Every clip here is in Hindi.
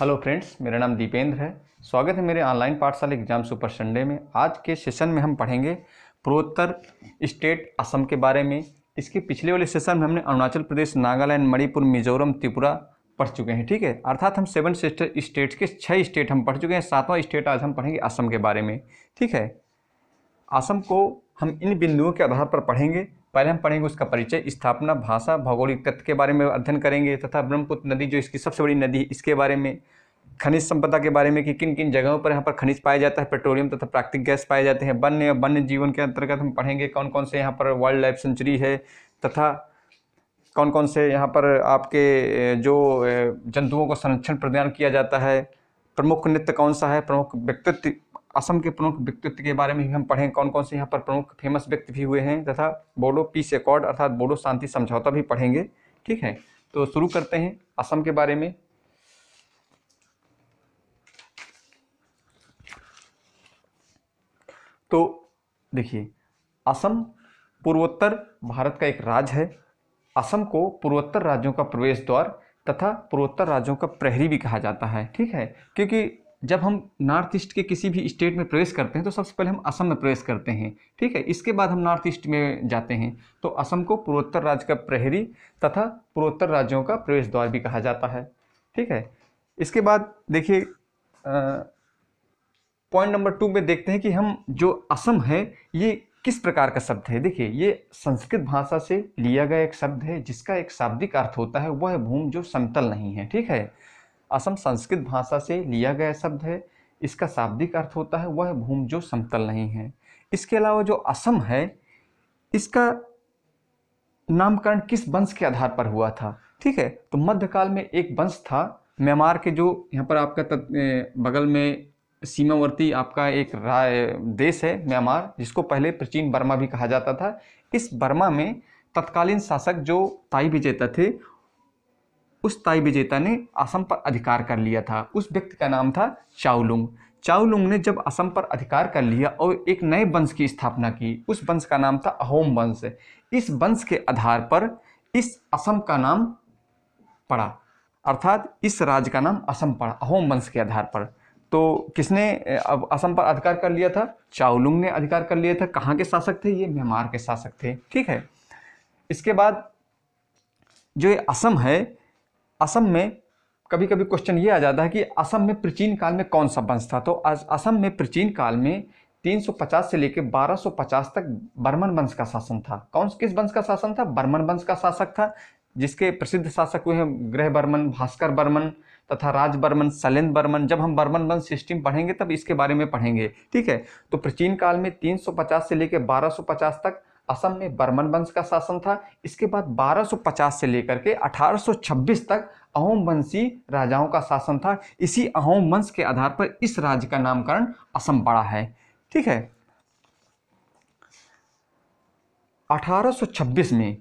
हेलो फ्रेंड्स मेरा नाम दीपेंद्र है स्वागत है मेरे ऑनलाइन पाठशाला एग्जाम सुपर संडे में आज के सेशन में हम पढ़ेंगे पूर्वोत्तर स्टेट असम के बारे में इसके पिछले वाले सेशन में हमने अरुणाचल प्रदेश नागालैंड मणिपुर मिजोरम त्रिपुरा पढ़ चुके हैं ठीक है अर्थात हम सेवन सिस्टर स्टेट्स के छः स्टेट हम पढ़ चुके हैं सातवां स्टेट आज हम पढ़ेंगे असम के बारे में ठीक है असम को हम इन बिंदुओं के आधार पर पढ़ेंगे पहले हम पढ़ेंगे उसका परिचय स्थापना भाषा भौगोलिक तत्व के बारे में अध्ययन करेंगे तथा ब्रह्मपुत्र नदी जो इसकी सबसे बड़ी नदी है इसके बारे में खनिज संपदा के बारे में कि किन किन जगहों पर यहाँ पर खनिज पाया जाता है पेट्रोलियम तथा प्राकृतिक गैस पाए जाते हैं वन्य वन्य जीवन के अंतर्गत हम पढ़ेंगे कौन कौन से यहाँ पर वाइल्ड लाइफ सेंचुरी है तथा कौन कौन से यहाँ पर आपके जो जंतुओं को संरक्षण प्रदान किया जाता है प्रमुख नृत्य कौन सा है प्रमुख व्यक्तित्व असम के प्रमुख व्यक्तित्व के बारे में हम पढ़ें कौन कौन से यहाँ पर प्रमुख फेमस व्यक्ति भी हुए हैं तथा बोडो पीस एकॉर्ड अर्थात बोडो शांति समझौता भी पढ़ेंगे ठीक है तो शुरू करते हैं असम के बारे में तो देखिए असम पूर्वोत्तर भारत का एक राज्य है असम को पूर्वोत्तर राज्यों का प्रवेश द्वार तथा पूर्वोत्तर राज्यों का प्रहरी भी कहा जाता है ठीक है क्योंकि जब हम नॉर्थ ईस्ट के किसी भी स्टेट में प्रवेश करते हैं तो सबसे पहले हम असम में प्रवेश करते हैं ठीक है इसके बाद हम नॉर्थ ईस्ट में जाते हैं तो असम को पूर्वोत्तर राज्य का प्रहरी तथा पूर्वोत्तर राज्यों का प्रवेश द्वार भी कहा जाता है ठीक है इसके बाद देखिए पॉइंट नंबर टू में देखते हैं कि हम जो असम है ये किस प्रकार का शब्द है देखिए ये संस्कृत भाषा से लिया गया एक शब्द है जिसका एक शाब्दिक अर्थ होता है वह भूमि जो समतल नहीं है ठीक है असम संस्कृत भाषा से लिया गया शब्द है इसका शाब्दिक अर्थ होता है वह भूमि जो समतल नहीं है इसके अलावा जो असम है इसका नामकरण किस वंश के आधार पर हुआ था ठीक है तो मध्यकाल में एक वंश था म्यांमार के जो यहाँ पर आपका तत, बगल में सीमावर्ती आपका एक राय देश है म्यांमार जिसको पहले प्राचीन बर्मा भी कहा जाता था इस बर्मा में तत्कालीन शासक जो ताई विजेता थे उस ताई विजेता ने असम पर अधिकार कर लिया था उस व्यक्ति का नाम था चाउलुंग चाउलुंग ने जब असम पर अधिकार कर लिया और एक नए वंश की स्थापना की उस वंश का नाम था अहोम वंश इस वंश के आधार पर इस असम का नाम पड़ा अर्थात इस राज्य का नाम असम पड़ा अहोम वंश के आधार पर तो किसने अब असम पर अधिकार कर लिया था चाउलुंग ने अधिकार कर लिया था कहाँ के शासक थे ये म्यांमार के शासक थे ठीक है इसके बाद जो ये असम है असम में कभी कभी क्वेश्चन ये आ जाता है कि असम में प्राचीन काल में कौन सा वंश था तो असम में प्राचीन काल में 350 से लेकर 1250 तक बर्मन वंश का शासन था कौन किस वंश का शासन था बर्मन वंश का शासक था जिसके प्रसिद्ध शासक हुए हैं ग्रह बर्मन भास्कर बर्मन तथा राज बर्मन सलेंद बर्मन जब हम बर्मन वंश सिस्टम पढ़ेंगे तब इसके बारे में पढ़ेंगे ठीक है तो प्राचीन काल में 350 से लेकर 1250 तक असम में बर्मन वंश का शासन था इसके बाद 1250 से लेकर के 1826 तक अहोम वंशी राजाओं का शासन था इसी अहोम वंश के आधार पर इस राज्य का नामकरण असम पड़ा है ठीक है 1826 में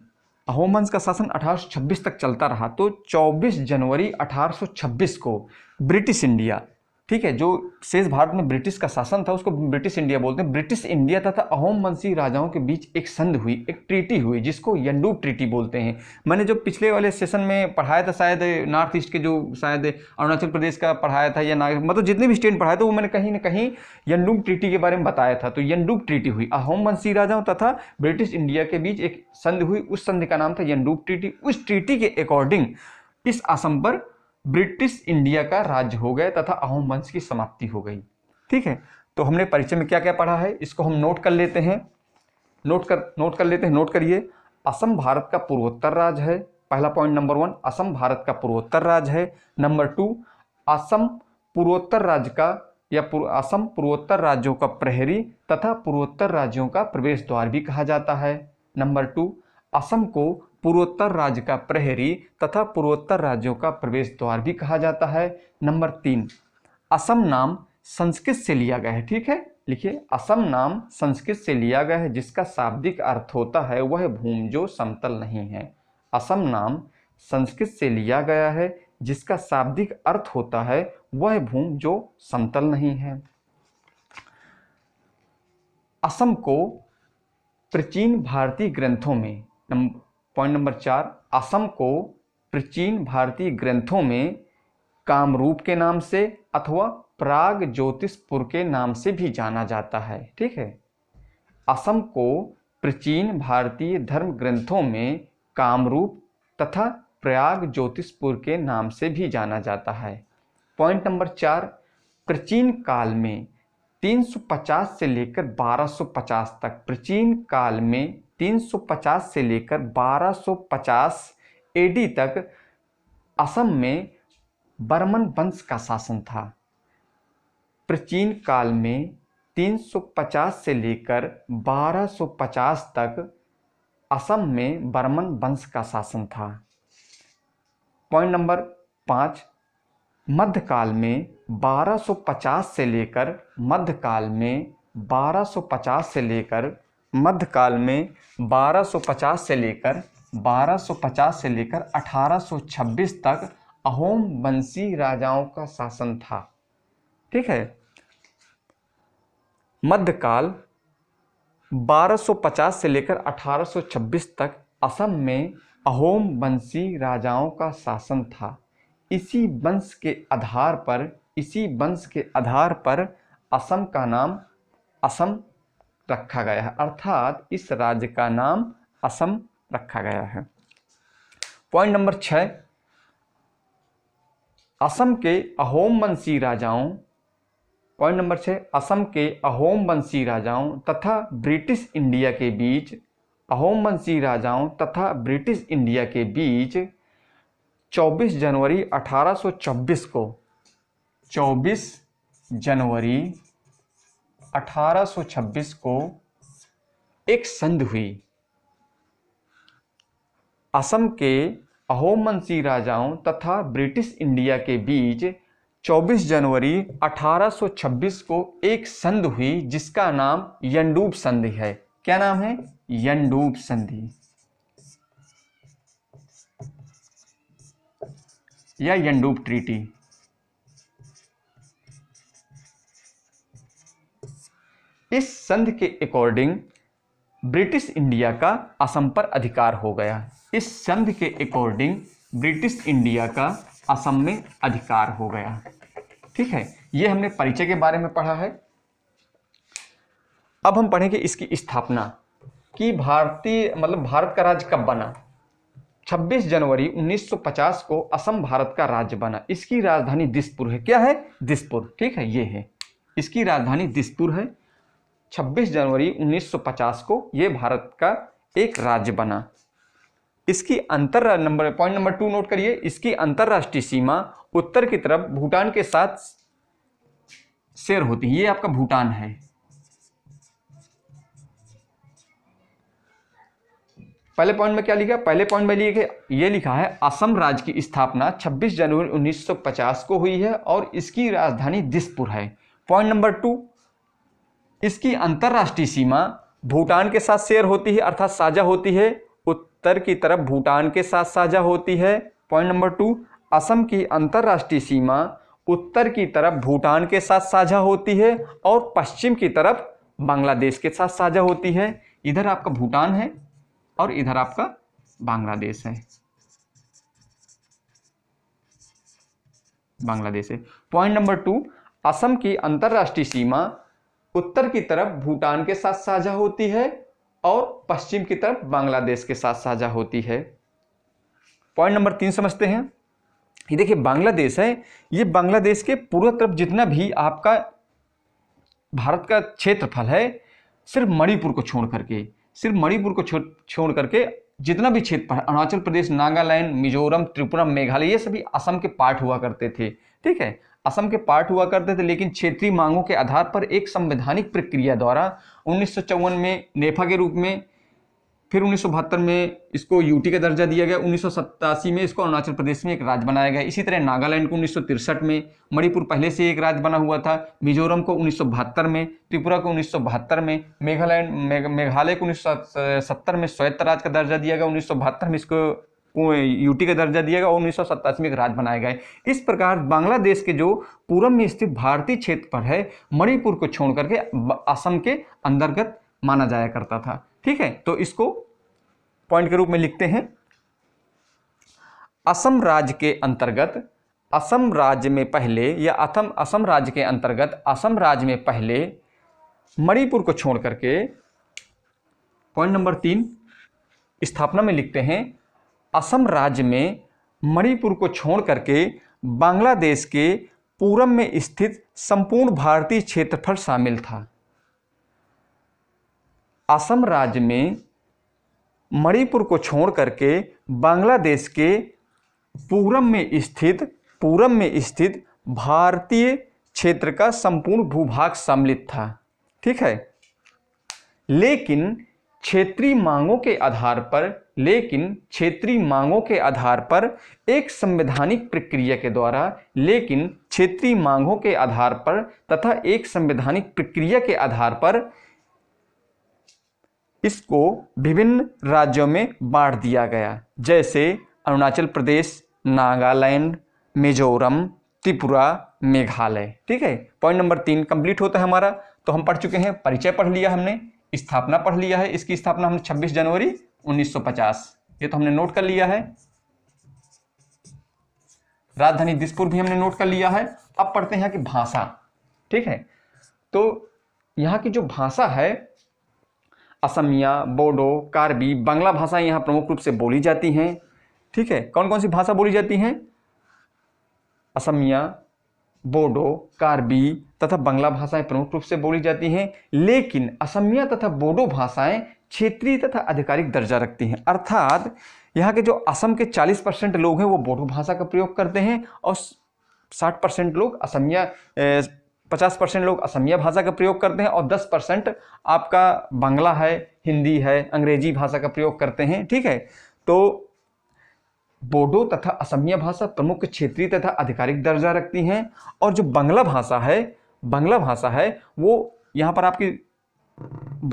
अहोम वंश का शासन 1826 तक चलता रहा तो 24 जनवरी 1826 को ब्रिटिश इंडिया ठीक है जो शेष भारत में ब्रिटिश का शासन था उसको ब्रिटिश इंडिया बोलते हैं ब्रिटिश इंडिया तथा अहोम वंशी राजाओं के बीच एक संध हुई एक ट्रीटी हुई जिसको यंडू ट्रीटी बोलते हैं मैंने जो पिछले वाले सेशन में पढ़ाया था शायद नॉर्थ ईस्ट के जो शायद अरुणाचल प्रदेश का पढ़ाया था या ना मतलब जितने भी स्टेट पढ़ाए थे वो मैंने कहीं ना कहीं यंडूब ट्रीटी के बारे में बताया था तो यंडूब ट्रीटी हुई अहोम वंशी राजाओं तथा ब्रिटिश इंडिया के बीच एक संध हुई उस संधि का नाम था यंडूब ट्रीटी उस ट्रीटी के अकॉर्डिंग इस आसम पर ब्रिटिश इंडिया का राज्य हो गया तथा अहोम वंश की समाप्ति हो गई ठीक है तो हमने परिचय में क्या क्या पढ़ा है इसको हम नोट कर लेते हैं नोट कर नोट कर लेते हैं नोट करिए असम भारत का पूर्वोत्तर राज्य है पहला point number one Assam Bharat का पूर्वोत्तर राज्य है नंबर टू असम पूर्वोत्तर राज्य का या पूर, असम पूर्वोत्तर राज्यों का प्रहरी तथा पूर्वोत्तर राज्यों का प्रवेश द्वार भी कहा जाता है नंबर टू असम को पूर्वोत्तर राज्य का प्रहरी तथा पूर्वोत्तर राज्यों का प्रवेश द्वार भी कहा जाता है नंबर तीन असम नाम संस्कृत से लिया गया है ठीक है लिखिए असम नाम संस्कृत से लिया गया है जिसका शाब्दिक अर्थ होता है वह भूमि जो समतल नहीं है असम नाम संस्कृत से लिया गया है जिसका शाब्दिक अर्थ होता है वह भूमि जो समतल नहीं है असम को प्राचीन भारतीय ग्रंथों में पॉइंट नंबर चार असम को प्राचीन भारतीय ग्रंथों में कामरूप के नाम से अथवा प्राग ज्योतिषपुर के नाम से भी जाना जाता है ठीक है असम को प्राचीन भारतीय धर्म ग्रंथों में कामरूप तथा प्रयाग ज्योतिषपुर के नाम से भी जाना जाता है पॉइंट नंबर चार प्राचीन काल में 350 से लेकर 1250 तक प्राचीन काल में 350 से लेकर 1250 एडी तक असम में बर्मन वंश का शासन था प्राचीन काल में 350 से लेकर 1250 तक असम में बर्मन वंश का शासन था पॉइंट नंबर पाँच मध्यकाल में 1250 से लेकर मध्यकाल में 1250 से लेकर मध्यकाल में 1250 से लेकर 1250 से लेकर 1826 तक अहोम वंशी राजाओं का शासन था ठीक है मध्यकाल 1250 से लेकर 1826 तक असम में अहोम वंशी राजाओं का शासन था इसी वंश के आधार पर इसी वंश के आधार पर असम का नाम असम रखा गया है अर्थात इस राज्य का नाम असम रखा गया है पॉइंट नंबर छः असम के अहोम वंशी राजाओं पॉइंट नंबर छः असम के अहोम वंशी राजाओं तथा ब्रिटिश इंडिया के बीच अहोम वंशी राजाओं तथा ब्रिटिश इंडिया के बीच 24 जनवरी 1826 को 24 जनवरी 1826 को एक संध हुई असम के अहोमंसी राजाओं तथा ब्रिटिश इंडिया के बीच 24 जनवरी 1826 को एक संध हुई जिसका नाम यंडूब संधि है क्या नाम है यंडूब संधि या यंडूब ट्रीटी इस संधि के अकॉर्डिंग ब्रिटिश इंडिया का असम पर अधिकार हो गया इस संध के अकॉर्डिंग ब्रिटिश इंडिया का असम में अधिकार हो गया ठीक है ये हमने परिचय के बारे में पढ़ा है अब हम पढ़ेंगे इसकी स्थापना कि भारतीय मतलब भारत का राज्य कब बना 26 जनवरी 1950 को असम भारत का राज्य बना इसकी राजधानी दिसपुर है क्या है दिसपुर ठीक है ये है इसकी राजधानी दिसपुर है 26 जनवरी 1950 को ये भारत का एक राज्य बना इसकी अंतर number point number two note करिए इसकी अंतर्राष्ट्रीय सीमा उत्तर की तरफ भूटान के साथ शेयर होती है ये आपका भूटान है पहले पॉइंट में क्या लिखा पहले पॉइंट में लिखे ये लिखा है असम राज्य की स्थापना 26 जनवरी 1950 को हुई है और इसकी राजधानी दिसपुर है पॉइंट नंबर टू इसकी अंतर्राष्ट्रीय सीमा भूटान के साथ शेयर होती है अर्थात साझा होती है उत्तर की तरफ भूटान के साथ साझा होती है पॉइंट नंबर टू असम की अंतर्राष्ट्रीय सीमा उत्तर की तरफ भूटान के साथ साझा होती है और पश्चिम की तरफ बांग्लादेश के साथ साझा होती है इधर आपका भूटान है और इधर आपका बांग्लादेश है बांग्लादेश है पॉइंट नंबर टू असम की अंतर्राष्ट्रीय सीमा उत्तर की तरफ भूटान के साथ साझा होती है और पश्चिम की तरफ बांग्लादेश के साथ साझा होती है पॉइंट नंबर तीन समझते हैं ये देखिए बांग्लादेश है ये बांग्लादेश के पूर्व तरफ जितना भी आपका भारत का क्षेत्रफल है सिर्फ मणिपुर को छोड़ करके सिर्फ मणिपुर को छोड़ करके जितना भी क्षेत्र अरुणाचल प्रदेश नागालैंड मिजोरम त्रिपुरा मेघालय ये सभी असम के पार्ट हुआ करते थे ठीक है असम के पार्ट हुआ करते थे लेकिन क्षेत्रीय मांगों के आधार पर एक संवैधानिक प्रक्रिया द्वारा उन्नीस में नेफा के रूप में फिर उन्नीस में इसको यूटी का दर्जा दिया गया उन्नीस में इसको अरुणाचल प्रदेश में एक राज्य बनाया गया इसी तरह नागालैंड को उन्नीस में मणिपुर पहले से एक राज्य बना हुआ था मिजोरम को उन्नीस में त्रिपुरा को उन्नीस में मेघालय मेघालय को उन्नीस में स्वायत्त राज्य का दर्जा दिया गया उन्नीस में इसको यूटी का दर्जा दिया गया और उन्नीस में एक राज्य बनाए गए इस प्रकार बांग्लादेश के जो पूर्व में स्थित भारतीय क्षेत्र पर है मणिपुर को छोड़ करके असम के अंतर्गत माना जाया करता था ठीक है तो इसको पॉइंट के रूप में लिखते हैं असम राज्य के अंतर्गत असम राज्य में पहले या अथम असम राज्य के अंतर्गत असम राज्य में पहले मणिपुर को छोड़ करके पॉइंट नंबर तीन स्थापना में लिखते हैं असम राज्य में मणिपुर को छोड़ करके बांग्लादेश के पूरब में स्थित संपूर्ण भारतीय क्षेत्रफल शामिल था असम राज्य में मणिपुर को छोड़ करके बांग्लादेश के पूरब में स्थित पूरब में स्थित भारतीय क्षेत्र का संपूर्ण भूभाग सम्मिलित था ठीक है लेकिन क्षेत्रीय मांगों के आधार पर लेकिन क्षेत्रीय मांगों के आधार पर एक संवैधानिक प्रक्रिया के द्वारा लेकिन क्षेत्रीय मांगों के आधार पर तथा एक संवैधानिक प्रक्रिया के आधार पर इसको विभिन्न राज्यों में बांट दिया गया जैसे अरुणाचल प्रदेश नागालैंड मिजोरम त्रिपुरा मेघालय ठीक है पॉइंट नंबर तीन कंप्लीट होता है हमारा तो हम पढ़ चुके हैं परिचय पढ़ लिया हमने स्थापना पढ़ लिया है इसकी स्थापना हमने 26 जनवरी 1950 ये तो हमने नोट कर लिया है राजधानी दिसपुर भी हमने नोट कर लिया है अब पढ़ते हैं यहाँ की भाषा ठीक है तो यहाँ की जो भाषा है असमिया बोडो कार्बी बांग्ला भाषा यहाँ प्रमुख रूप से बोली जाती हैं ठीक है कौन कौन सी भाषा बोली जाती हैं असमिया बोडो कार्बी तथा बंगला भाषाएं प्रमुख रूप से बोली जाती हैं लेकिन असमिया तथा बोडो भाषाएं क्षेत्रीय तथा आधिकारिक दर्जा रखती हैं अर्थात यहाँ के जो असम के 40 परसेंट लोग हैं वो बोडो भाषा का प्रयोग करते हैं और 60 परसेंट लोग असमिया पचास परसेंट लोग असमिया भाषा का प्रयोग करते हैं और दस परसेंट आपका बांग्ला है हिंदी है अंग्रेजी भाषा का प्रयोग करते हैं ठीक है तो बोडो तथा असमिया भाषा प्रमुख क्षेत्रीय तथा आधिकारिक दर्जा रखती हैं और जो बंगला भाषा है बंगला भाषा है वो यहाँ पर आपकी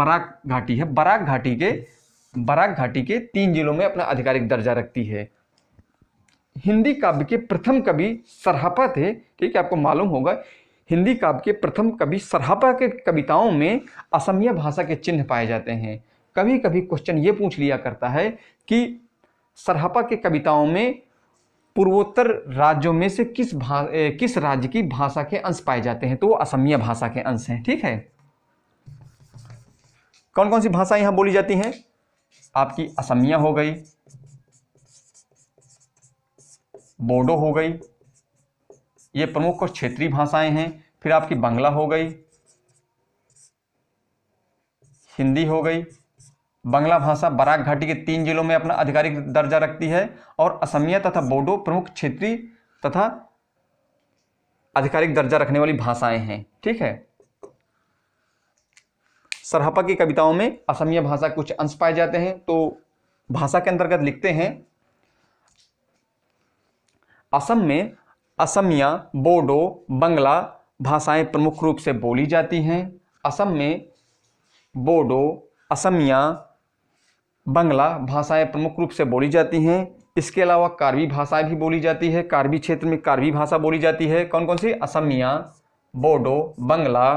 बराक घाटी है बराक घाटी के बराक घाटी के तीन जिलों में अपना आधिकारिक दर्जा रखती है हिंदी काव्य के प्रथम कवि सरहापा थे ठीक है आपको मालूम होगा हिंदी काव्य के प्रथम कवि सरहापा के कविताओं में असमिया भाषा के चिन्ह पाए जाते हैं कभी कभी क्वेश्चन ये पूछ लिया करता है कि सरहपा के कविताओं में पूर्वोत्तर राज्यों में से किस भा किस राज्य की भाषा के अंश पाए जाते हैं तो वो असमिया भाषा के अंश हैं ठीक है कौन कौन सी भाषाएं यहां बोली जाती हैं आपकी असमिया हो गई बोडो हो गई ये प्रमुख और क्षेत्रीय भाषाएं हैं फिर आपकी बांग्ला हो गई हिंदी हो गई बांग्ला भाषा बराक घाटी के तीन जिलों में अपना आधिकारिक दर्जा रखती है और असमिया तथा बोडो प्रमुख क्षेत्रीय तथा आधिकारिक दर्जा रखने वाली भाषाएं हैं ठीक है सरहपा की कविताओं में असमिया भाषा कुछ अंश पाए जाते हैं तो भाषा के अंतर्गत लिखते हैं असम में असमिया बोडो बंगला भाषाएं प्रमुख रूप से बोली जाती हैं असम में बोडो असमिया बंगला भाषाएं प्रमुख रूप से बोली जाती हैं इसके अलावा कार्बी भाषाएं भी बोली जाती है कार्बी क्षेत्र में कार्बी भाषा बोली जाती है कौन कौन सी असमिया बोडो बंगला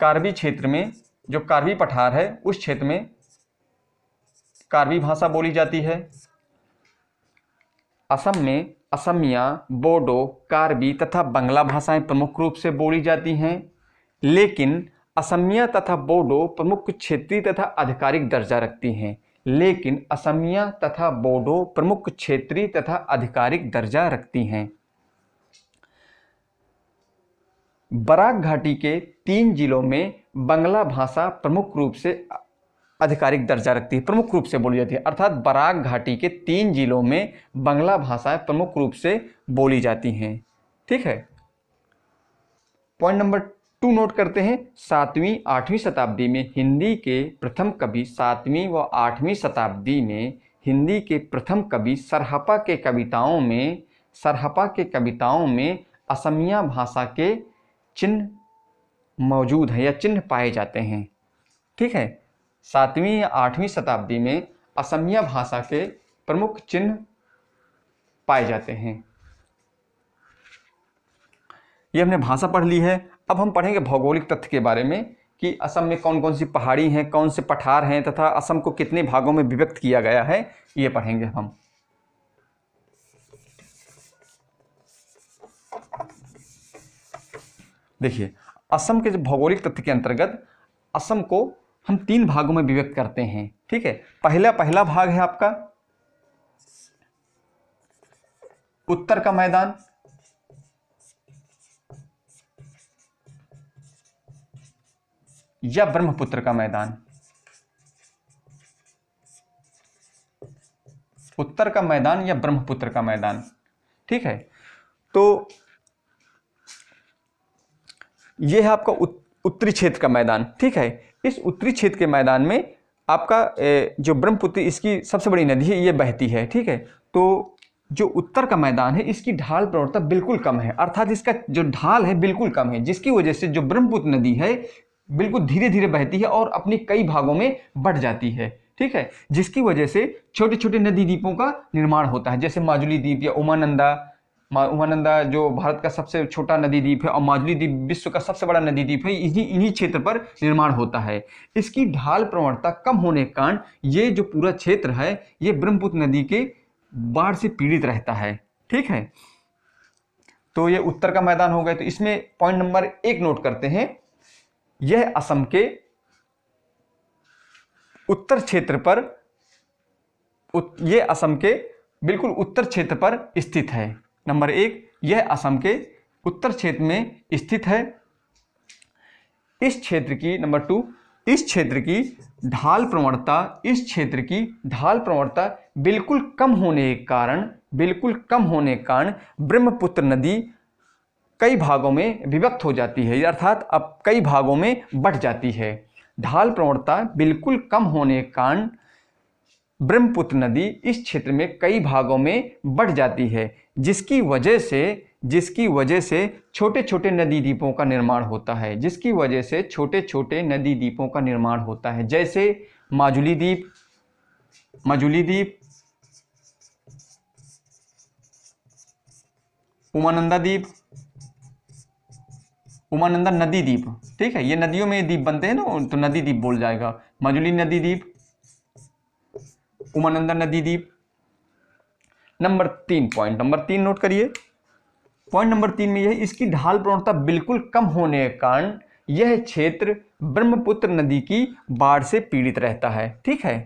कार्बी क्षेत्र में जो कार्बी पठार है उस क्षेत्र में कार्बी भाषा बोली जाती है असम में असमिया बोडो कार्बी तथा बंगला भाषाएं प्रमुख रूप से बोली जाती हैं लेकिन असमिया तथा बोडो प्रमुख क्षेत्रीय तथा आधिकारिक दर्जा रखती हैं लेकिन असमिया तथा बोडो प्रमुख क्षेत्रीय तथा आधिकारिक दर्जा रखती हैं बराक घाटी के तीन जिलों में बंगला भाषा प्रमुख रूप से आधिकारिक दर्जा रखती है प्रमुख रूप से बोली जाती है अर्थात बराक घाटी के तीन जिलों में बंगला भाषाएं प्रमुख रूप से बोली जाती हैं ठीक है पॉइंट नंबर टू नोट करते हैं सातवीं आठवीं शताब्दी में हिंदी के प्रथम कवि सातवीं व आठवीं शताब्दी में हिंदी के प्रथम कवि सरहपा के कविताओं में सरहपा के कविताओं में असमिया भाषा के चिन्ह मौजूद हैं या चिन्ह पाए जाते हैं ठीक है सातवीं या आठवीं शताब्दी में असमिया भाषा के प्रमुख चिन्ह पाए जाते हैं ये हमने भाषा पढ़ ली है अब हम पढ़ेंगे भौगोलिक तथ्य के बारे में कि असम में कौन कौन सी पहाड़ी हैं कौन से पठार हैं तथा असम को कितने भागों में विभक्त किया गया है ये पढ़ेंगे हम देखिए असम के जो भौगोलिक तथ्य के अंतर्गत असम को हम तीन भागों में विभक्त करते हैं ठीक है पहला पहला भाग है आपका उत्तर का मैदान या ब्रह्मपुत्र का मैदान उत्तर का मैदान या ब्रह्मपुत्र का मैदान ठीक है तो यह है आपका उत्तरी क्षेत्र का मैदान ठीक है इस उत्तरी क्षेत्र के मैदान में आपका जो ब्रह्मपुत्र इसकी सबसे बड़ी नदी है यह बहती है ठीक है तो जो उत्तर का मैदान है इसकी ढाल प्रवणता बिल्कुल कम है अर्थात इसका जो ढाल है बिल्कुल कम है जिसकी वजह से जो ब्रह्मपुत्र नदी है बिल्कुल धीरे धीरे बहती है और अपने कई भागों में बढ़ जाती है ठीक है जिसकी वजह से छोटे छोटे नदी द्वीपों का निर्माण होता है जैसे माजुली द्वीप या उमानंदा उमानंदा जो भारत का सबसे छोटा नदी द्वीप है और माजुली द्वीप विश्व का सबसे बड़ा नदी द्वीप है इन्हीं इन्हीं क्षेत्र पर निर्माण होता है इसकी ढाल प्रवणता कम होने के कारण ये जो पूरा क्षेत्र है ये ब्रह्मपुत्र नदी के बाढ़ से पीड़ित रहता है ठीक है तो ये उत्तर का मैदान हो गया तो इसमें पॉइंट नंबर एक नोट करते हैं यह असम के उत्तर क्षेत्र पर यह असम के बिल्कुल उत्तर क्षेत्र पर स्थित है नंबर एक यह असम के उत्तर क्षेत्र में स्थित है इस क्षेत्र की नंबर टू इस क्षेत्र की ढाल प्रवणता इस क्षेत्र की ढाल प्रवणता बिल्कुल कम होने के कारण बिल्कुल कम होने के कारण ब्रह्मपुत्र नदी कई भागों में विभक्त हो जाती है अर्थात अब कई भागों में बट जाती है ढाल प्रवणता बिल्कुल कम होने के कारण ब्रह्मपुत्र नदी इस क्षेत्र में कई भागों में बढ़ जाती है जिसकी वजह से जिसकी वजह से छोटे छोटे नदी द्वीपों का निर्माण होता है जिसकी वजह से छोटे छोटे नदी द्वीपों का निर्माण होता है जैसे माजुली द्वीप मजुली द्वीप उमानंदा द्वीप उमानंदा नदी द्वीप ठीक है ये नदियों में द्वीप बनते हैं ना तो नदी द्वीप बोल जाएगा मजुली नदी द्वीप उमानंदा नदी द्वीप नंबर तीन पॉइंट नंबर तीन नोट करिए पॉइंट नंबर तीन में यह इसकी ढाल प्रवणता बिल्कुल कम होने के कारण यह क्षेत्र ब्रह्मपुत्र नदी की बाढ़ से पीड़ित रहता है ठीक है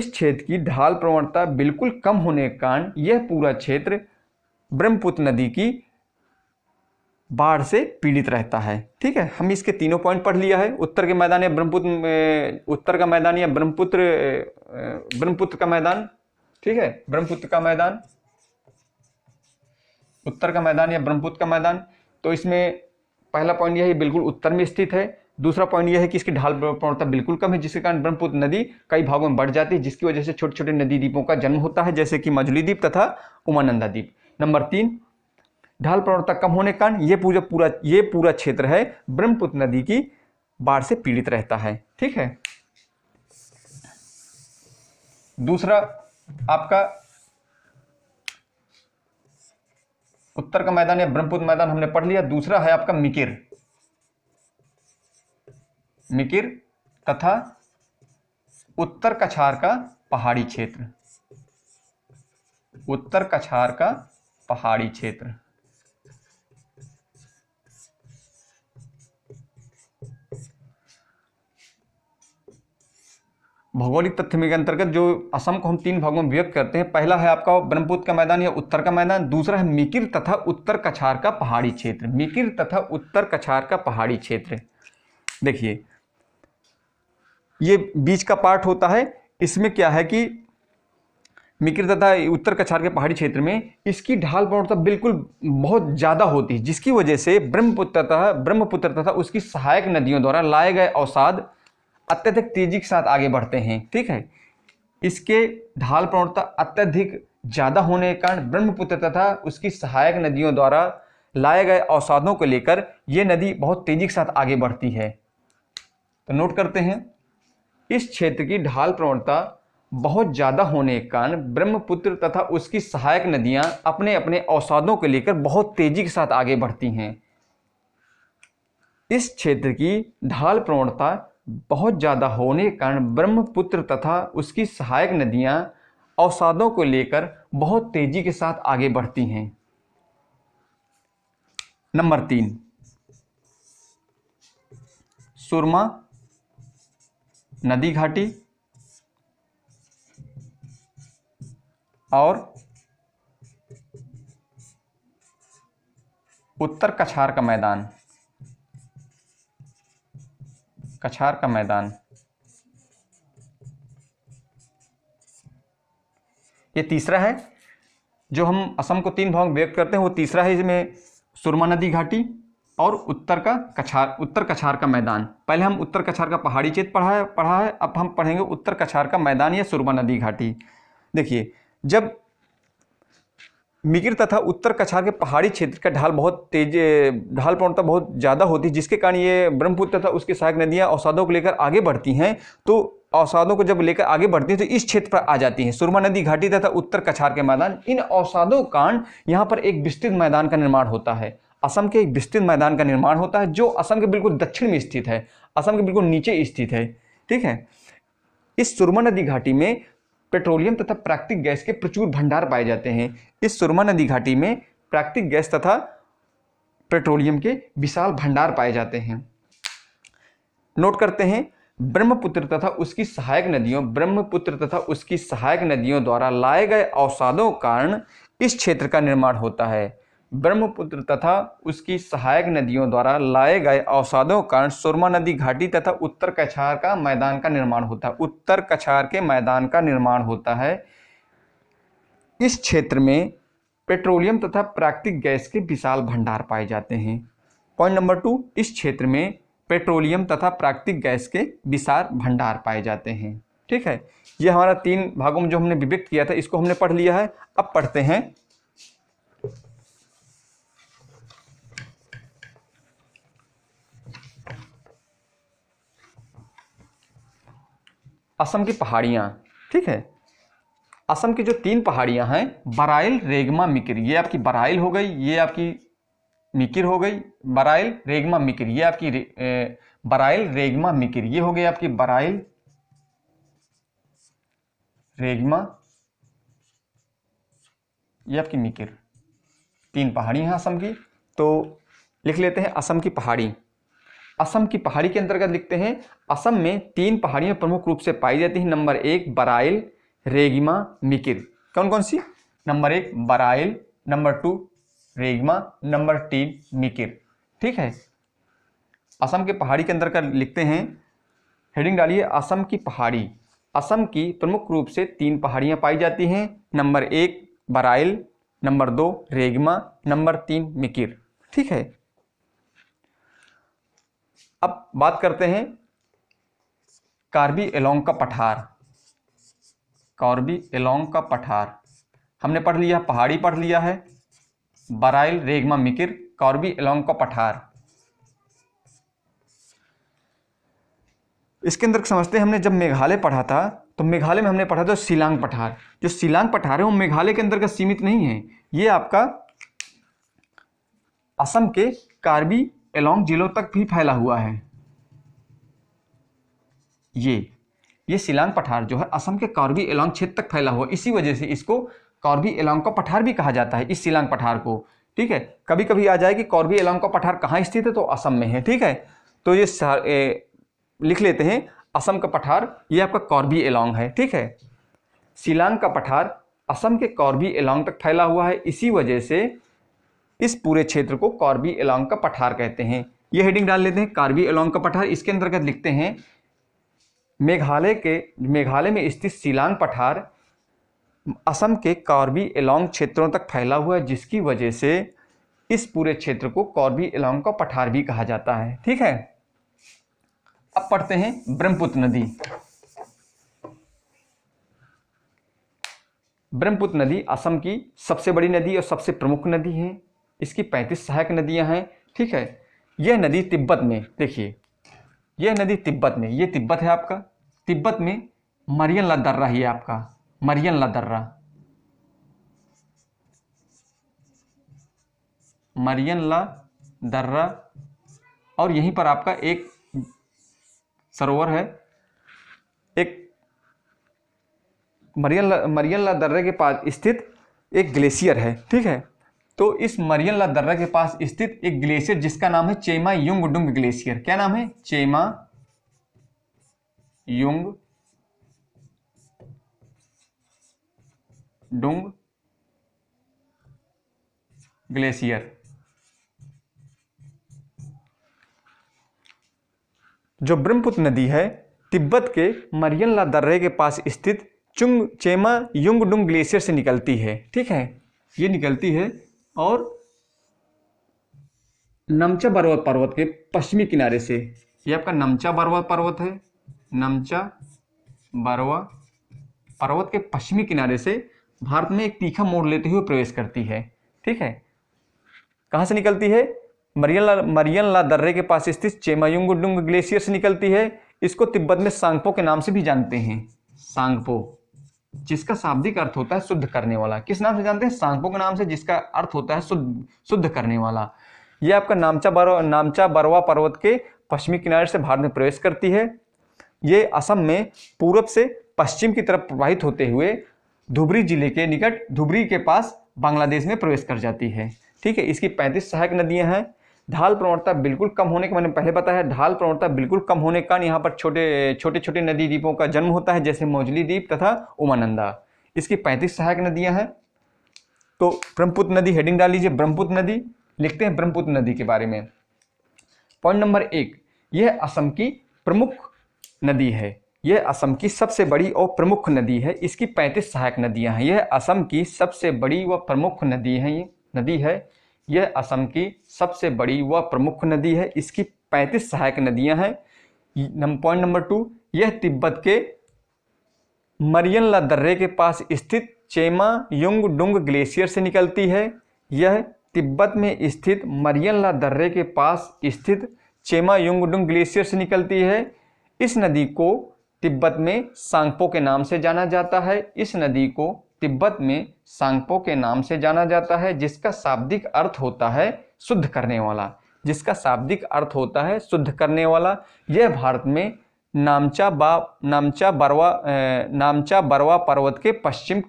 इस क्षेत्र की ढाल प्रवणता बिल्कुल कम होने के कारण यह पूरा क्षेत्र ब्रह्मपुत्र नदी की बाढ़ से पीड़ित रहता है ठीक है हम इसके तीनों पॉइंट पढ़ लिया है उत्तर के मैदान या ब्रह्मपुत्र उत्तर का मैदान या ब्रह्मपुत्र ब्रह्मपुत्र का मैदान ठीक है ब्रह्मपुत्र का मैदान उत्तर का मैदान या ब्रह्मपुत्र का मैदान तो इसमें पहला पॉइंट यह है बिल्कुल उत्तर में स्थित है दूसरा पॉइंट यह है कि इसकी ढाल प्रवणता बिल्कुल कम है जिसके कारण ब्रह्मपुत्र नदी कई भागों में बढ़ जाती है जिसकी वजह से छोटे छोटे नदी द्वीपों का जन्म होता है जैसे कि मजुली द्वीप तथा उमानंदा द्वीप नंबर तीन ढाल प्रवणता कम होने के कारण ये पूरा पूरा ये पूरा क्षेत्र है ब्रह्मपुत्र नदी की बाढ़ से पीड़ित रहता है ठीक है दूसरा आपका उत्तर का मैदान या ब्रह्मपुत्र मैदान हमने पढ़ लिया दूसरा है आपका मिकिर मिकिर तथा उत्तर कछार का पहाड़ी क्षेत्र उत्तर कछार का पहाड़ी क्षेत्र भौगोलिक तथ्य के अंतर्गत जो असम को हम तीन भागों में व्यक्त करते हैं पहला है आपका ब्रह्मपुत्र का मैदान या उत्तर का मैदान दूसरा है मिकिर तथा उत्तर कछार का पहाड़ी क्षेत्र मिकिर तथा उत्तर कछार का पहाड़ी क्षेत्र देखिए ये बीच का पार्ट होता है इसमें क्या है कि मिकिर तथा उत्तर कछार के पहाड़ी क्षेत्र में इसकी ढाल प्रवणता बिल्कुल बहुत ज़्यादा होती है जिसकी वजह से ब्रह्मपुत्र तथा ब्रह्मपुत्र तथा उसकी सहायक नदियों द्वारा लाए गए अवसाद अत्यधिक तेजी के साथ आगे बढ़ते हैं ठीक है इसके ढाल प्रवणता अत्यधिक ज़्यादा होने के कारण ब्रह्मपुत्र तथा उसकी सहायक नदियों द्वारा लाए गए अवसादों को लेकर यह नदी बहुत तेजी के साथ आगे बढ़ती है तो नोट करते हैं इस क्षेत्र की ढाल प्रवणता बहुत ज़्यादा होने के कारण ब्रह्मपुत्र तथा उसकी सहायक नदियाँ अपने अपने अवसादों को लेकर बहुत तेजी के साथ आगे बढ़ती हैं इस क्षेत्र की ढाल प्रवणता बहुत ज़्यादा होने के कारण ब्रह्मपुत्र तथा उसकी सहायक नदियाँ अवसादों को लेकर बहुत तेजी के साथ आगे बढ़ती हैं नंबर तीन सुरमा नदी घाटी और उत्तर कछार का मैदान कछार का मैदान ये तीसरा है जो हम असम को तीन भाग व्यक्त करते हैं वो तीसरा है इसमें सुरमा नदी घाटी और उत्तर का कछार उत्तर कछार का मैदान पहले हम उत्तर कछार का पहाड़ी क्षेत्र पढ़ा है पढ़ा है अब हम पढ़ेंगे उत्तर कछार का मैदान या सुरमा नदी घाटी देखिए जब मिगिर तथा उत्तर कछार के पहाड़ी क्षेत्र का ढाल बहुत तेज ढाल प्रवणता बहुत ज़्यादा होती है जिसके कारण ये ब्रह्मपुत्र तथा उसकी सहायक नदियाँ औसादों को लेकर आगे बढ़ती हैं तो औसादों को जब लेकर आगे बढ़ती हैं तो इस क्षेत्र पर आ जाती हैं सुरमा नदी घाटी तथा उत्तर कछार के मैदान इन औसादों कारण यहाँ पर एक विस्तृत मैदान का निर्माण होता है असम के एक विस्तृत मैदान का निर्माण होता है जो असम के बिल्कुल दक्षिण में स्थित है असम के बिल्कुल नीचे स्थित है ठीक है इस सुरमा नदी घाटी में पेट्रोलियम तथा प्राकृतिक गैस के प्रचुर भंडार पाए जाते हैं इस सुरमा नदी घाटी में प्राकृतिक गैस तथा पेट्रोलियम के विशाल भंडार पाए जाते हैं नोट करते हैं ब्रह्मपुत्र तथा उसकी सहायक नदियों ब्रह्मपुत्र तथा उसकी सहायक नदियों द्वारा लाए गए अवसादों कारण इस क्षेत्र का निर्माण होता है ब्रह्मपुत्र तथा उसकी सहायक नदियों द्वारा लाए गए अवसादों के कारण सुरमा नदी घाटी तथा उत्तर कछार का मैदान का निर्माण होता है उत्तर कछार के मैदान का निर्माण होता है इस क्षेत्र में पेट्रोलियम तथा प्राकृतिक गैस के विशाल भंडार पाए जाते हैं पॉइंट नंबर टू इस क्षेत्र में पेट्रोलियम तथा प्राकृतिक गैस के विशाल भंडार पाए जाते हैं ठीक है ये हमारा तीन भागों में जो हमने विव्यक्त किया था इसको हमने पढ़ लिया है अब पढ़ते हैं असम की पहाड़ियाँ ठीक है असम की जो तीन पहाड़ियाँ हैं बराइल रेगमा मिकिर ये आपकी बराइल हो गई ये आपकी मिकिर हो गई बराइल रेगमा मिकिर ये आपकी रे, बराइल रेगमा मिकिर ये हो गई आपकी बराइल रेगमा ये आपकी मिकिर तीन पहाड़ियाँ हैं असम की तो लिख लेते हैं असम की पहाड़ी असम की पहाड़ी के अंतर्गत लिखते हैं असम में तीन पहाड़ियाँ प्रमुख रूप से पाई जाती हैं नंबर एक बराइल रेगिमा मिकिर कौन कौन सी नंबर एक Barail number two Rengma number तीन मिकिर ठीक है असम के पहाड़ी के अंतर्गत लिखते हैं हेडिंग डालिए असम की पहाड़ी असम की प्रमुख रूप से तीन पहाड़ियाँ पाई जाती हैं नंबर एक बराइल नंबर दो रेगमा नंबर तीन मिकिर ठीक है अब बात करते हैं कार्बी एलोंग का पठार कार्बी एलोंग का पठार हमने पढ़ लिया पहाड़ी पढ़ लिया है बराइल रेगमा मिकिर कार्बी एलोंग का पठार इसके अंदर समझते हैं हमने जब मेघालय पढ़ा था तो मेघालय में हमने पढ़ा था शिलांग पठार जो शिलांग पठार है वो मेघालय के अंदर का सीमित नहीं है ये आपका असम के कार्बी एलोंग जिलों तक भी फैला हुआ है ये ये सिलांग पठार जो है असम के कार्बी एलोंग क्षेत्र तक फैला हुआ इसी वजह से इसको कार्बी एलोंग का पठार भी कहा जाता है इस सिलांग पठार को ठीक है कभी कभी आ जाए कि कौरबी एलोंग का पठार कहाँ स्थित है तो असम में है ठीक है तो ये ए, लिख लेते हैं असम का पठार ये आपका कौरबी एलोंग है ठीक है शिलांग का पठार असम के कौरबी एलोंग तक फैला हुआ है इसी वजह से इस पूरे क्षेत्र को कार्बी एलोंग का पठार कहते हैं ये हेडिंग डाल लेते हैं कार्बी एलोंग का पठार इसके अंतर्गत लिखते हैं मेघालय के मेघालय में स्थित सिलांग पठार असम के कार्बी एलोंग क्षेत्रों तक फैला हुआ है जिसकी वजह से इस पूरे क्षेत्र को कार्बी एलोंग का पठार भी कहा जाता है ठीक है अब पढ़ते हैं ब्रह्मपुत्र नदी ब्रह्मपुत्र नदी असम की सबसे बड़ी नदी और सबसे प्रमुख नदी है इसकी पैंतीस सहायक नदियाँ हैं ठीक है यह नदी तिब्बत में देखिए यह नदी तिब्बत में ये तिब्बत है आपका तिब्बत में मरियन ला दर्रा ही है आपका मरियन ला दर्रा मरियन ला दर्रा और यहीं पर आपका एक सरोवर है एक मरियन मरियन ला दर्रे के पास स्थित एक ग्लेशियर है ठीक है तो इस मरियन ला दर्रा के पास स्थित एक ग्लेशियर जिसका नाम है चेमा युंग डुंग ग्लेशियर क्या नाम है चेमा युंग डुंग ग्लेशियर जो ब्रह्मपुत्र नदी है तिब्बत के मरियनला दर्रे के पास स्थित चुंग चेमा युंग डुंग ग्लेशियर से निकलती है ठीक है ये निकलती है और नमचा पर्वत पर्वत के पश्चिमी किनारे से ये आपका नमचा बरवा पर्वत है नमचा बरवा पर्वत के पश्चिमी किनारे से भारत में एक तीखा मोड़ लेते हुए प्रवेश करती है ठीक है कहाँ से निकलती है मरियन मरियन ला दर्रे के पास स्थित चेमायुंगडुंग ग्लेशियर से निकलती है इसको तिब्बत में सांगपो के नाम से भी जानते हैं सांगपो जिसका शाब्दिक अर्थ होता है शुद्ध करने वाला किस नाम से जानते हैं सांपों के नाम से जिसका अर्थ होता है शुद्ध शुद्ध करने वाला यह आपका नामचा बरवा नामचा बरवा पर्वत के पश्चिमी किनारे से भारत में प्रवेश करती है ये असम में पूर्व से पश्चिम की तरफ प्रवाहित होते हुए धुबरी जिले के निकट धुबरी के पास बांग्लादेश में प्रवेश कर जाती है ठीक है इसकी पैंतीस सहायक नदियां हैं ढाल प्रवणता बिल्कुल कम होने का मैंने पहले बताया है ढाल प्रवणता बिल्कुल कम होने के कारण यहाँ पर छोटे छोटे छोटे नदी द्वीपों का जन्म होता है जैसे मौजली द्वीप तथा उमानंदा इसकी पैंतीस सहायक नदियाँ हैं तो ब्रह्मपुत्र नदी हेडिंग डाल लीजिए ब्रह्मपुत्र नदी लिखते हैं ब्रह्मपुत्र नदी के बारे में पॉइंट नंबर एक यह असम की प्रमुख नदी है यह असम की सबसे बड़ी और प्रमुख नदी है इसकी पैंतीस सहायक नदियां हैं यह असम की सबसे बड़ी व प्रमुख नदी है नदी है यह असम की सबसे बड़ी व प्रमुख नदी है इसकी 35 सहायक नदियां हैं पॉइंट नंबर टू यह तिब्बत के मरियनला दर्रे के पास स्थित चेमा युंग डुंग ग्लेशियर से निकलती है यह तिब्बत में स्थित मरियनला दर्रे के पास स्थित चेमा युंग डुंग ग्लेशियर से निकलती है इस नदी को तिब्बत में सांगपो के नाम से जाना जाता है इस नदी को तिब्बत में सांगपो के नाम से जाना जाता है जिसका शाब्दिक अर्थ होता है शुद्ध करने वाला जिसका शाब्दिक अर्थ होता है शुद्ध करने वाला यह भारत में नामचा बा नामचा बरवा नामचा बरवा पर्वत के पश्चिम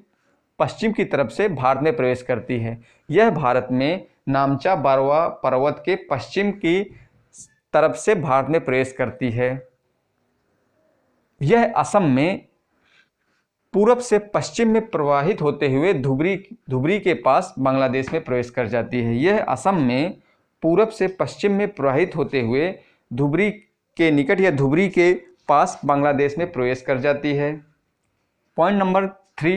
पश्चिम की तरफ से भारत में प्रवेश करती है यह भारत में नामचा बरवा पर्वत के पश्चिम की तरफ से भारत में प्रवेश करती है यह असम में पूरब से पश्चिम में प्रवाहित होते हुए धुबरी धुबरी के पास बांग्लादेश में प्रवेश कर जाती है यह असम में पूरब से पश्चिम में प्रवाहित होते हुए धुबरी के निकट या धुबरी के पास बांग्लादेश में प्रवेश कर जाती है पॉइंट नंबर थ्री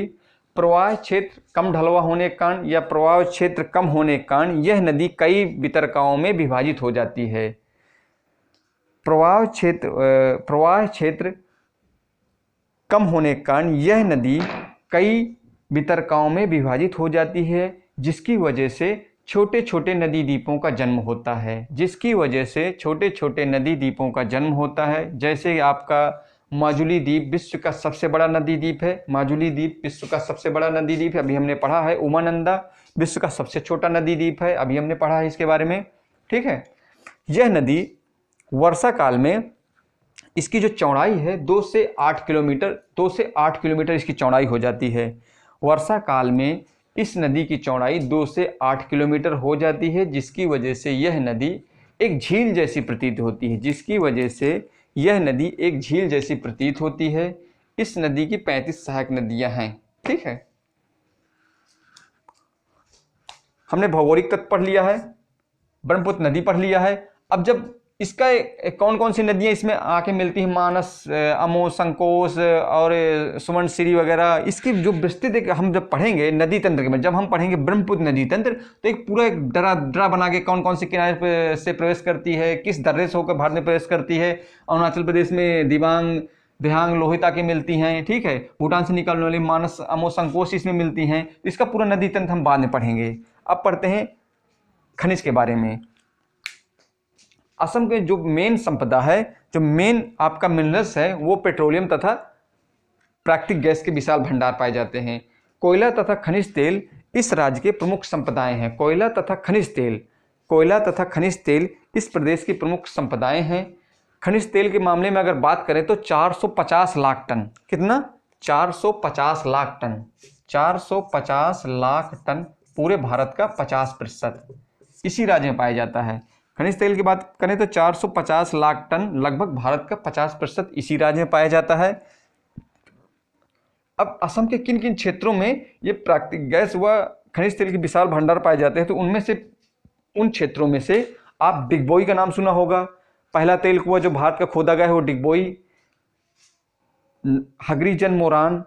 प्रवाह क्षेत्र कम ढलवा होने के कारण या प्रवाह क्षेत्र कम होने के कारण यह नदी कई वितरकाओं में विभाजित हो जाती है प्रवाह क्षेत्र प्रवाह क्षेत्र कम होने के कारण यह नदी कई वितरकाओं में विभाजित हो जाती है जिसकी वजह से छोटे छोटे नदी द्वीपों का जन्म होता है जिसकी वजह से छोटे छोटे नदी द्वीपों का जन्म होता है जैसे आपका माजुली द्वीप विश्व का सबसे बड़ा नदी द्वीप है माजुली द्वीप विश्व का सबसे बड़ा नदी द्वीप अभी हमने पढ़ा है उमानंदा विश्व का सबसे छोटा नदी द्वीप है अभी हमने पढ़ा है इसके बारे में ठीक है यह नदी वर्षा काल में इसकी जो चौड़ाई है दो से आठ किलोमीटर दो से आठ किलोमीटर इसकी चौड़ाई हो जाती है वर्षा काल में इस नदी की चौड़ाई दो से आठ किलोमीटर हो जाती है जिसकी वजह से यह नदी एक झील जैसी प्रतीत होती है जिसकी वजह से यह नदी एक झील जैसी प्रतीत होती है इस नदी की पैंतीस सहायक नदियां हैं ठीक है हमने भौगोलिक तत्व पढ़ लिया है ब्रह्मपुत्र नदी पढ़ लिया है अब जब इसका कौन कौन सी नदियाँ इसमें आके मिलती हैं मानस अमो संकोश और सुवर्ण श्री वगैरह इसकी जो विस्तृत एक हम जब पढ़ेंगे नदी तंत्र के में जब हम पढ़ेंगे ब्रह्मपुत्र नदी तंत्र तो एक पूरा एक डरा डरा बना के कौन कौन से किनारे से प्रवेश करती है किस दर्रे से होकर भारत में प्रवेश करती है अरुणाचल प्रदेश में दिवांग देहांग लोहिता की मिलती हैं ठीक है भूटान से निकलने वाली मानस अमो संकोश इसमें मिलती हैं इसका पूरा नदी तंत्र हम बाद में पढ़ेंगे अब पढ़ते हैं खनिज के बारे में असम के जो मेन संपदा है जो मेन आपका मिनरल्स है वो पेट्रोलियम तथा प्राकृतिक गैस के विशाल भंडार पाए जाते हैं कोयला तथा खनिज तेल इस राज्य के प्रमुख संपदाएं हैं कोयला तथा खनिज तेल कोयला तथा खनिज तेल इस प्रदेश की प्रमुख संपदाएं हैं खनिज तेल के मामले में अगर बात करें तो 450 लाख टन कितना 450 लाख टन 450 लाख टन पूरे भारत का 50 प्रतिशत इसी राज्य में पाया जाता है खनिज तेल की बात करें तो 450 लाख टन लगभग भारत का 50 प्रतिशत इसी राज्य में पाया जाता है अब असम के किन किन क्षेत्रों में ये प्राकृतिक गैस व खनिज तेल के विशाल भंडार पाए जाते हैं तो उनमें से उन क्षेत्रों में से आप डिगबोई का नाम सुना होगा पहला तेल कुआ जो भारत का खोदा गया है वो डिगबोई हगरीजन मोरान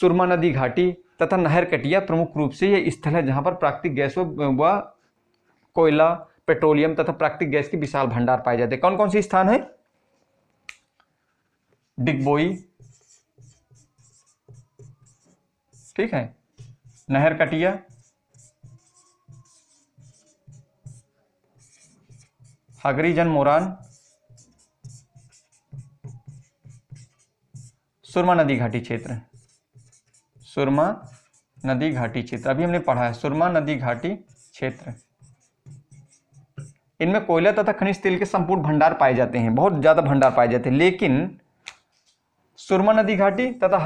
सुरमा नदी घाटी तथा नहर कटिया प्रमुख रूप से ये स्थल है जहाँ पर प्राकृतिक गैस व कोयला पेट्रोलियम तथा प्राकृतिक गैस की विशाल भंडार पाए जाते हैं कौन कौन से स्थान है डिगबोई ठीक है नहर कटिया हगरीजन मोरान सुरमा नदी घाटी क्षेत्र सुरमा नदी घाटी क्षेत्र अभी हमने पढ़ा है सुरमा नदी घाटी क्षेत्र इनमें कोयला तथा खनिज तेल के संपूर्ण भंडार पाए जाते हैं बहुत ज़्यादा भंडार पाए जाते हैं लेकिन सुरमा नदी घाटी तथा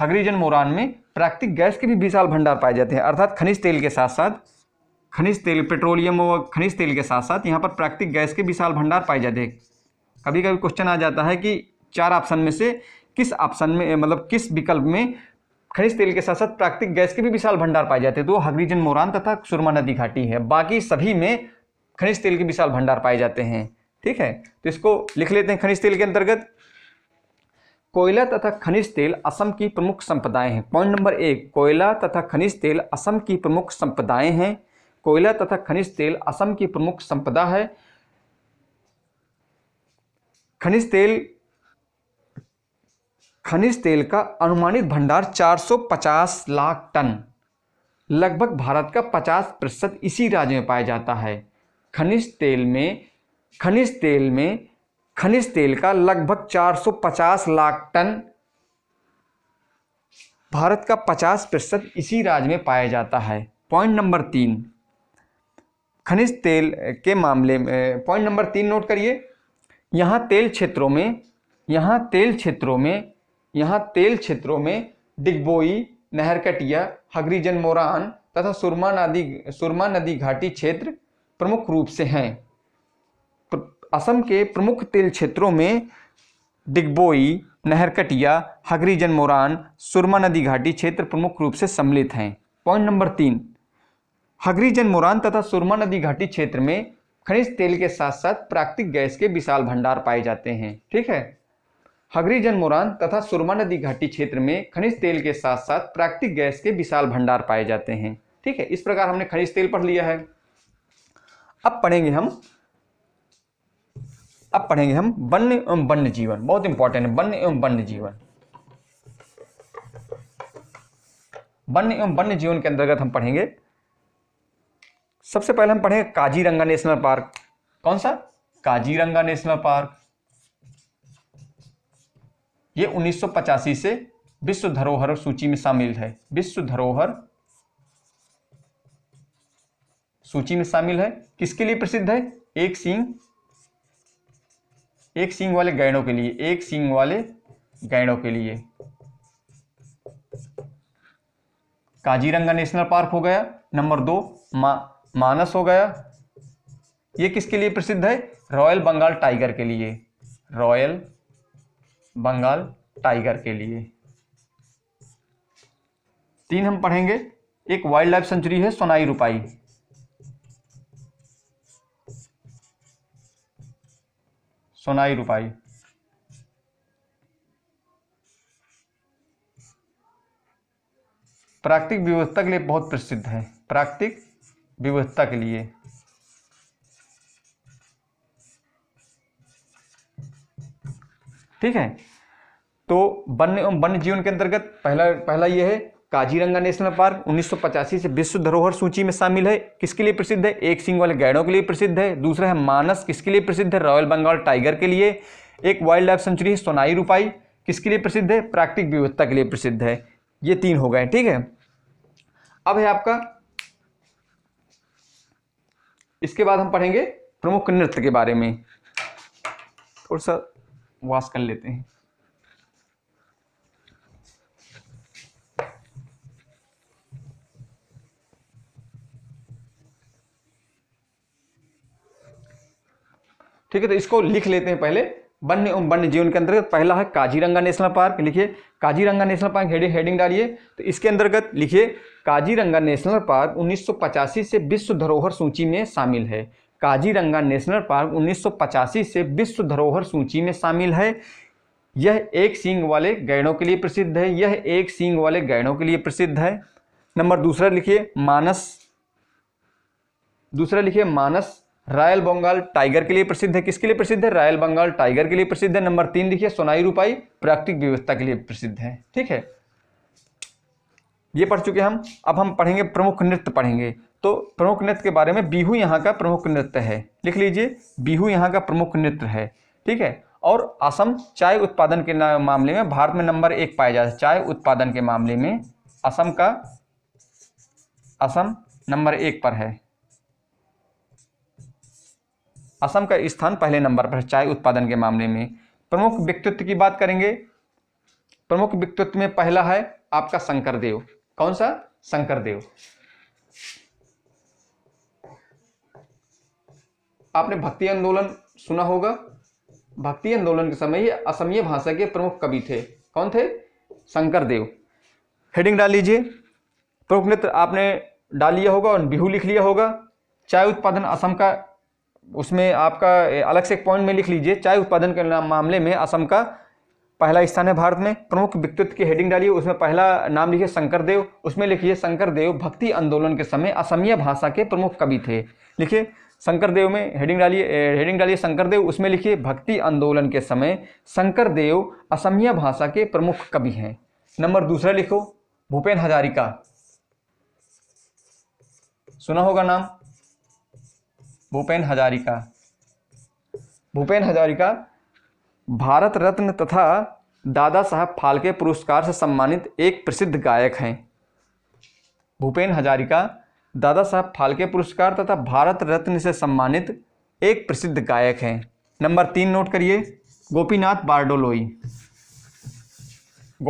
हगरीजन मोरान में प्राकृतिक गैस के भी विशाल भंडार पाए जाते हैं अर्थात खनिज तेल के साथ साथ खनिज तेल पेट्रोलियम व खनिज तेल के साथ साथ यहाँ पर प्राकृतिक गैस के विशाल भंडार पाए जाते हैं कभी कभी क्वेश्चन आ जाता है कि चार ऑप्शन में से किस ऑप्शन में मतलब किस विकल्प में खनिज तेल के साथ साथ प्राकृतिक गैस के भी विशाल भंडार पाए जाते हैं तो हगरीजन मोरान तथा सुरमा नदी घाटी है बाकी सभी में खनिज तेल के विशाल भंडार पाए जाते हैं ठीक है तो इसको लिख लेते हैं खनिज तेल के अंतर्गत कोयला तथा खनिज तेल असम की प्रमुख संपदाएं हैं पॉइंट नंबर एक कोयला तथा खनिज तेल असम की प्रमुख संपदाएं हैं कोयला तथा खनिज तेल असम की प्रमुख संपदा है खनिज तेल खनिज तेल का अनुमानित भंडार 450 लाख टन लगभग भारत का 50 प्रतिशत इसी राज्य में पाया जाता है खनिज तेल में खनिज तेल में खनिज तेल का लगभग 450 लाख टन भारत का 50 प्रतिशत इसी राज्य में पाया जाता है पॉइंट नंबर तीन खनिज तेल के मामले में पॉइंट नंबर तीन नोट करिए यहाँ तेल क्षेत्रों में यहाँ तेल क्षेत्रों में यहाँ तेल क्षेत्रों में डिगबोई नहरकटिया हगरीजन मोरान तथा सुरमा नदी सुरमा नदी घाटी क्षेत्र प्रमुख रूप से हैं असम के प्रमुख तेल क्षेत्रों में डिगबोई नहरकटिया हगरीजन मोरान सुरमा नदी घाटी क्षेत्र प्रमुख रूप से सम्मिलित हैं पॉइंट नंबर तीन हगरीजन मोरान तथा सुरमा नदी घाटी क्षेत्र में खनिज तेल के साथ साथ प्राकृतिक गैस के विशाल भंडार पाए जाते हैं ठीक है हगरीजन मोरान तथा सुरमा नदी घाटी क्षेत्र में खनिज तेल के साथ साथ प्राकृतिक गैस के विशाल भंडार पाए जाते हैं ठीक है इस प्रकार हमने खनिज तेल पढ़ लिया है अब पढ़ेंगे हम अब पढ़ेंगे हम वन्य एवं वन्य जीवन बहुत इंपॉर्टेंट है वन्य एवं वन्य जीवन वन्य एवं वन्य जीवन के अंतर्गत हम पढ़ेंगे सबसे पहले हम पढ़ेंगे काजीरंगा नेशनल पार्क कौन सा काजीरंगा नेशनल पार्क ये 1985 से विश्व धरोहर सूची में शामिल है विश्व धरोहर सूची में शामिल है किसके लिए प्रसिद्ध है एक सिंह एक सिंह वाले गैंडों के लिए एक सिंह वाले गैंडों के लिए काजीरंगा नेशनल पार्क हो गया नंबर दो मा, मानस हो गया ये किसके लिए प्रसिद्ध है रॉयल बंगाल टाइगर के लिए रॉयल बंगाल टाइगर के लिए तीन हम पढ़ेंगे एक वाइल्ड लाइफ सेंचुरी है सोनाई रुपाई सोनाई रुपाई प्राकृतिक विविधता के लिए बहुत प्रसिद्ध है प्राकृतिक विविधता के लिए ठीक है तो वन्य वन्य जीवन के अंतर्गत पहला पहला यह है काजीरंगा नेशनल पार्क उन्नीस से विश्व धरोहर सूची में शामिल है किसके लिए प्रसिद्ध है एक सिंह वाले गैडों के लिए प्रसिद्ध है दूसरा है मानस किसके लिए प्रसिद्ध है रॉयल बंगाल टाइगर के लिए एक वाइल्ड लाइफ सेंचुरी है सोनाई रूपाई किसके लिए प्रसिद्ध है प्राकृतिक विविधता के लिए प्रसिद्ध है ये तीन हो गए ठीक है अब है आपका इसके बाद हम पढ़ेंगे प्रमुख नृत्य के बारे में थोड़ा सा वास कर लेते हैं ठीक है तो इसको लिख लेते हैं पहले वन्य वन्य जीवन के अंतर्गत पहला है काजीरंगा नेशनल पार्क लिखिए Kaziranga national park heading heading डालिए तो इसके अंतर्गत लिखिए काजीरंगा नेशनल पार्क उन्नीस से विश्व धरोहर सूची में शामिल है काजीरंगा नेशनल पार्क उन्नीस से विश्व धरोहर सूची में शामिल है यह एक सींग वाले गैणों के लिए प्रसिद्ध है यह एक सींग वाले गैणों के लिए प्रसिद्ध है नंबर दूसरा लिखिए मानस दूसरा लिखिए मानस रॉयल बंगाल टाइगर के लिए प्रसिद्ध है किसके लिए प्रसिद्ध है रॉयल बंगाल टाइगर के लिए प्रसिद्ध है नंबर तीन देखिए सोनाई रूपाई प्राकृतिक व्यवस्था के लिए प्रसिद्ध है ठीक है ये पढ़ चुके हम अब हम पढ़ेंगे प्रमुख नृत्य पढ़ेंगे तो प्रमुख नृत्य के बारे में बिहू यहाँ का प्रमुख नृत्य है लिख लीजिए बिहू यहाँ का प्रमुख नृत्य है ठीक है और असम चाय उत्पादन के मामले में भारत में नंबर एक पाया जाता है चाय उत्पादन के मामले में असम का असम नंबर एक पर है असम का स्थान पहले नंबर पर चाय उत्पादन के मामले में प्रमुख व्यक्तित्व की बात करेंगे प्रमुख व्यक्तित्व में पहला है आपका शंकर देव कौन सा शंकर देव आपने भक्ति आंदोलन सुना होगा भक्ति आंदोलन के समय ये असमीय भाषा के प्रमुख कवि थे कौन थे शंकर देव हेडिंग डाल लीजिए प्रमुख नेत्र आपने डाल लिया होगा और बिहू लिख लिया होगा चाय उत्पादन असम का उसमें आपका अलग से एक पॉइंट में लिख लीजिए चाय उत्पादन के मामले में असम का पहला स्थान है भारत में प्रमुख व्यक्तित्व की हेडिंग डालिए उसमें पहला नाम लिखिए शंकर देव उसमें लिखिए शंकर देव भक्ति आंदोलन के समय असमिया भाषा के प्रमुख कवि थे लिखिए शंकर देव में हेडिंग डालिए हेडिंग डालिए शंकर देव उसमें लिखिए भक्ति आंदोलन के समय शंकर देव असमिया भाषा के प्रमुख कवि हैं नंबर दूसरा लिखो भूपेन हजारिका सुना होगा नाम भूपेन हजारिका भूपेन हजारिका भारत रत्न तथा दादा साहब फाल्के पुरस्कार से सम्मानित एक प्रसिद्ध गायक हैं भूपेन हजारिका दादा साहब फाल्के पुरस्कार तथा भारत रत्न से सम्मानित एक प्रसिद्ध गायक हैं नंबर तीन नोट करिए गोपीनाथ बारडोलोई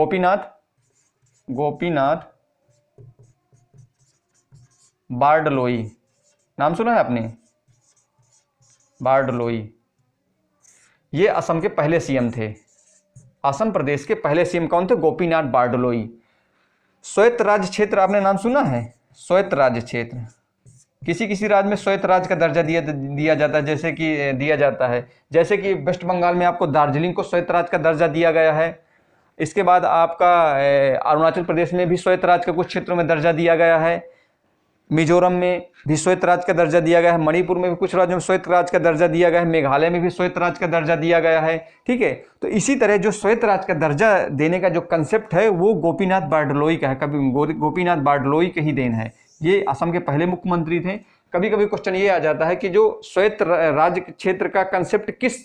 गोपीनाथ गोपीनाथ बारडलोई नाम सुना है आपने बारडलोई ये असम के पहले सीएम थे असम प्रदेश के पहले सीएम कौन थे गोपीनाथ बारडलोई श्वेत राज्य क्षेत्र आपने नाम सुना है श्वेत राज्य क्षेत्र किसी किसी राज्य में श्वेत राज्य का दर्जा दिया दिया जाता है जैसे कि दिया जाता है जैसे कि वेस्ट बंगाल में आपको दार्जिलिंग को श्वेत राज्य का दर्जा दिया गया है इसके बाद आपका अरुणाचल प्रदेश में भी श्वेत राज्य का कुछ क्षेत्रों में दर्जा दिया गया है मिजोरम में भी श्वेत राज्य का दर्जा दिया गया है मणिपुर में भी कुछ राज्यों में श्वेत राज्य का दर्जा दिया गया है मेघालय में भी श्वेत राज्य का दर्जा दिया गया है ठीक है तो इसी तरह जो श्वेत राज्य का दर्जा देने का जो कंसेप्ट है वो गोपीनाथ बारडलोई का है कभी गोपीनाथ बारडलोई के ही देन है ये असम के पहले मुख्यमंत्री थे कभी कभी क्वेश्चन ये आ जाता है कि जो श्वेत राज्य क्षेत्र का कंसेप्ट किस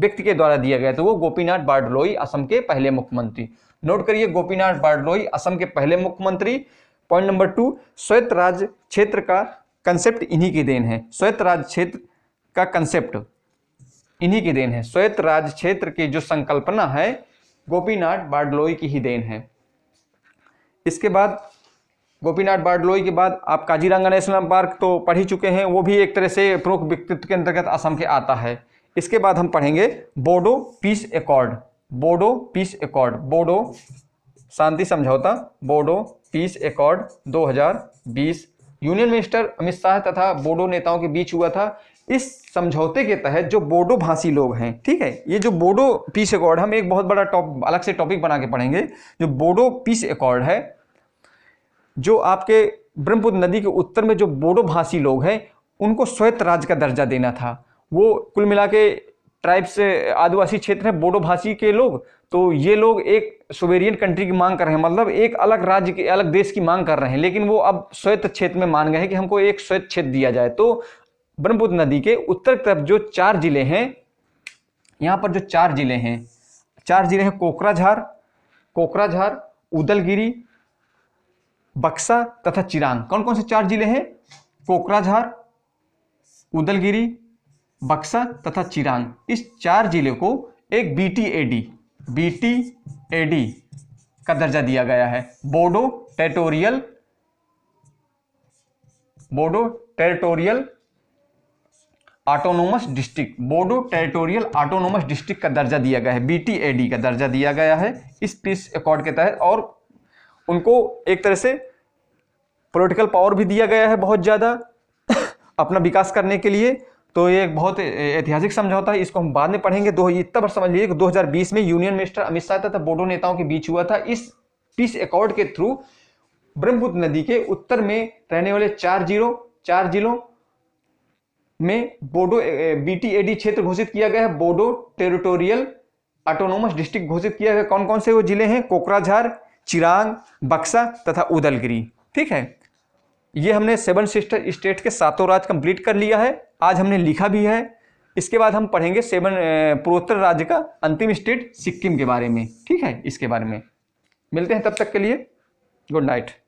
व्यक्ति के द्वारा दिया गया तो वो गोपीनाथ बारडलोई असम के पहले मुख्यमंत्री नोट करिए गोपीनाथ बारडलोई असम के पहले मुख्यमंत्री पॉइंट नंबर टू श्वेत राज्य क्षेत्र का कंसेप्ट इन्हीं की देन है श्वेत राज्य क्षेत्र का कंसेप्ट इन्हीं की देन है श्वेत राज्य क्षेत्र की जो संकल्पना है गोपीनाथ बाडलोई की ही देन है इसके बाद गोपीनाथ बाडलोई के बाद आप काजीरंगा नेशनल पार्क तो पढ़ ही चुके हैं वो भी एक तरह से प्रमुख व्यक्तित्व के अंतर्गत असम के आता है इसके बाद हम पढ़ेंगे Bodo peace accord Bodo peace accord Bodo शांति समझौता Bodo peace accord 2020 union minister Amit Shah तथा बोडो नेताओं के बीच हुआ था इस समझौते के तहत जो बोडो भाषी लोग हैं ठीक है ये जो बोडो पीस एकॉर्ड हम एक बहुत बड़ा टॉप अलग से टॉपिक बना के पढ़ेंगे जो बोडो पीस एकॉर्ड है जो आपके ब्रह्मपुत्र नदी के उत्तर में जो बोडो भाषी लोग हैं उनको श्वेत राज्य का दर्जा देना था वो कुल मिला के ट्राइब्स आदिवासी क्षेत्र है बोडो भाषी के लोग तो ये लोग एक सुवेरियन कंट्री की मांग कर रहे हैं मतलब एक अलग राज्य के अलग देश की मांग कर रहे हैं लेकिन वो अब श्वेत क्षेत्र में मान गए हैं कि हमको एक श्वेत क्षेत्र दिया जाए तो ब्रह्मपुत्र नदी के उत्तर तरफ जो चार जिले हैं यहाँ पर जो चार जिले हैं चार जिले हैं कोकराझार कोकराझार उदलगिरी बक्सा तथा चिरांग कौन कौन से चार जिले हैं कोकराझार उदलगिरी बक्सर तथा चिरांग इस चार जिले को एक B T A D B T A D का दर्जा दिया गया है Bodo territorial Bodo territorial autonomous district Bodo territorial autonomous district का दर्जा दिया गया है बीटीएडी का दर्जा दिया गया है इस पीस अकॉर्ड के तहत और उनको एक तरह से पॉलिटिकल पावर भी दिया गया है बहुत ज़्यादा अपना विकास करने के लिए तो ये एक बहुत ऐतिहासिक समझौता है इसको हम बाद में पढ़ेंगे दो इतना बार समझ लीजिए कि 2020 में यूनियन मिनिस्टर अमित शाह तथा बोडो नेताओं के बीच हुआ था इस पीस अकॉर्ड के थ्रू ब्रह्मपुत्र नदी के उत्तर में रहने वाले चार जिलों चार जिलों में बोडो बीटीएडी क्षेत्र घोषित किया गया है बोडो टेरिटोरियल ऑटोनोमस डिस्ट्रिक्ट घोषित किया गया कौन कौन से वो जिले हैं कोकराझार चिरांग बक्सा तथा उदलगिरी ठीक है ये हमने सेवन सिस्टर स्टेट के सातों राज्य कंप्लीट कर लिया है आज हमने लिखा भी है इसके बाद हम पढ़ेंगे सेवन पूर्वोत्तर राज्य का अंतिम स्टेट सिक्किम के बारे में ठीक है इसके बारे में मिलते हैं तब तक के लिए गुड नाइट